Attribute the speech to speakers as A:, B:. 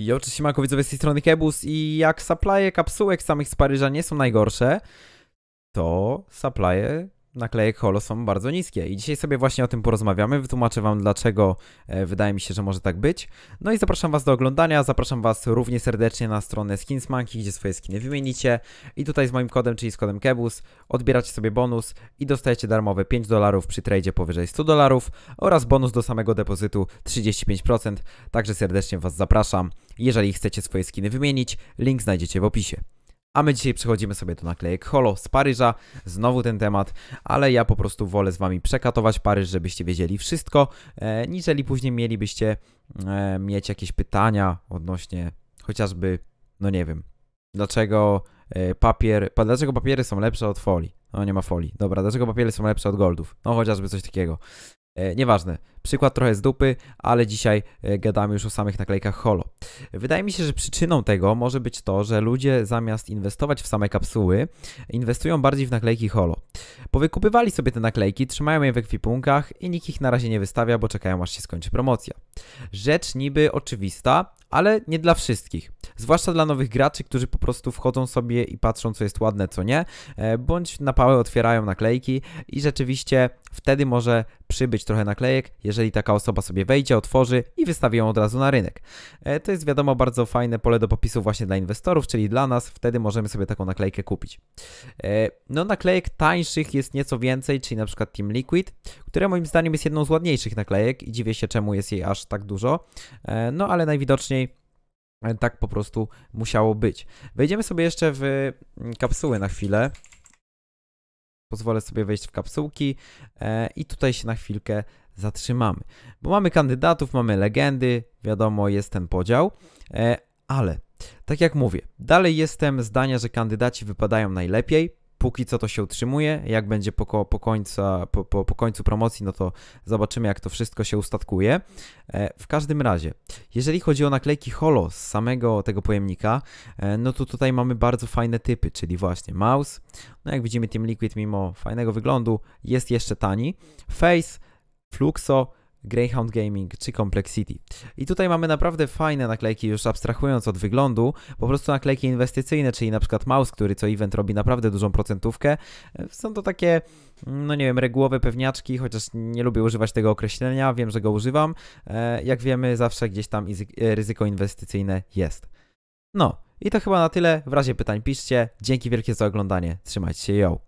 A: I oczywiście siemanko widzowie z tej strony Kebus i jak supply'e kapsułek samych z Paryża nie są najgorsze, to supply'e naklejek holo są bardzo niskie. I dzisiaj sobie właśnie o tym porozmawiamy. Wytłumaczę Wam, dlaczego e, wydaje mi się, że może tak być. No i zapraszam Was do oglądania. Zapraszam Was równie serdecznie na stronę Skinsmanki, gdzie swoje skiny wymienicie. I tutaj z moim kodem, czyli z kodem KEBUS, odbieracie sobie bonus i dostajecie darmowe 5 dolarów przy tradzie powyżej 100 dolarów oraz bonus do samego depozytu 35%. Także serdecznie Was zapraszam. Jeżeli chcecie swoje skiny wymienić, link znajdziecie w opisie. A my dzisiaj przechodzimy sobie do naklejek Holo z Paryża. Znowu ten temat, ale ja po prostu wolę z wami przekatować Paryż, żebyście wiedzieli wszystko, e, niżeli później mielibyście e, mieć jakieś pytania odnośnie chociażby, no nie wiem, dlaczego e, papier, pa, dlaczego papiery są lepsze od folii? No nie ma folii. Dobra, dlaczego papiery są lepsze od goldów? No chociażby coś takiego. E, nieważne. Przykład trochę z dupy, ale dzisiaj e, gadamy już o samych naklejkach holo. Wydaje mi się, że przyczyną tego może być to, że ludzie zamiast inwestować w same kapsuły, inwestują bardziej w naklejki holo. Powykupywali sobie te naklejki, trzymają je w ekwipunkach i nikt ich na razie nie wystawia, bo czekają aż się skończy promocja. Rzecz niby oczywista, ale nie dla wszystkich zwłaszcza dla nowych graczy, którzy po prostu wchodzą sobie i patrzą, co jest ładne, co nie, e, bądź na pałę otwierają naklejki i rzeczywiście wtedy może przybyć trochę naklejek, jeżeli taka osoba sobie wejdzie, otworzy i wystawi ją od razu na rynek. E, to jest wiadomo bardzo fajne pole do popisu właśnie dla inwestorów, czyli dla nas, wtedy możemy sobie taką naklejkę kupić. E, no naklejek tańszych jest nieco więcej, czyli na przykład Team Liquid, które moim zdaniem jest jedną z ładniejszych naklejek i dziwię się czemu jest jej aż tak dużo, no ale najwidoczniej E, tak po prostu musiało być. Wejdziemy sobie jeszcze w mm, kapsuły na chwilę. Pozwolę sobie wejść w kapsułki e, i tutaj się na chwilkę zatrzymamy. Bo mamy kandydatów, mamy legendy, wiadomo jest ten podział, e, ale tak jak mówię, dalej jestem zdania, że kandydaci wypadają najlepiej póki co to się utrzymuje. Jak będzie po, po, końca, po, po, po, końcu promocji, no to zobaczymy, jak to wszystko się ustatkuje. E, w każdym razie, jeżeli chodzi o naklejki holo z samego tego pojemnika, e, no to tutaj mamy bardzo fajne typy, czyli właśnie mouse. No jak widzimy, Team Liquid, mimo fajnego wyglądu, jest jeszcze tani. Face, Fluxo, Greyhound Gaming czy Complexity. I tutaj mamy naprawdę fajne naklejki, już abstrahując od wyglądu, po prostu naklejki inwestycyjne, czyli na przykład Mouse, który co event robi naprawdę dużą procentówkę. Są to takie, no nie wiem, regułowe pewniaczki, chociaż nie lubię używać tego określenia, wiem, że go używam. E, jak wiemy, zawsze gdzieś tam e, ryzyko inwestycyjne jest. No, i to chyba na tyle. W razie pytań piszcie. Dzięki wielkie za oglądanie. Trzymajcie się, yo!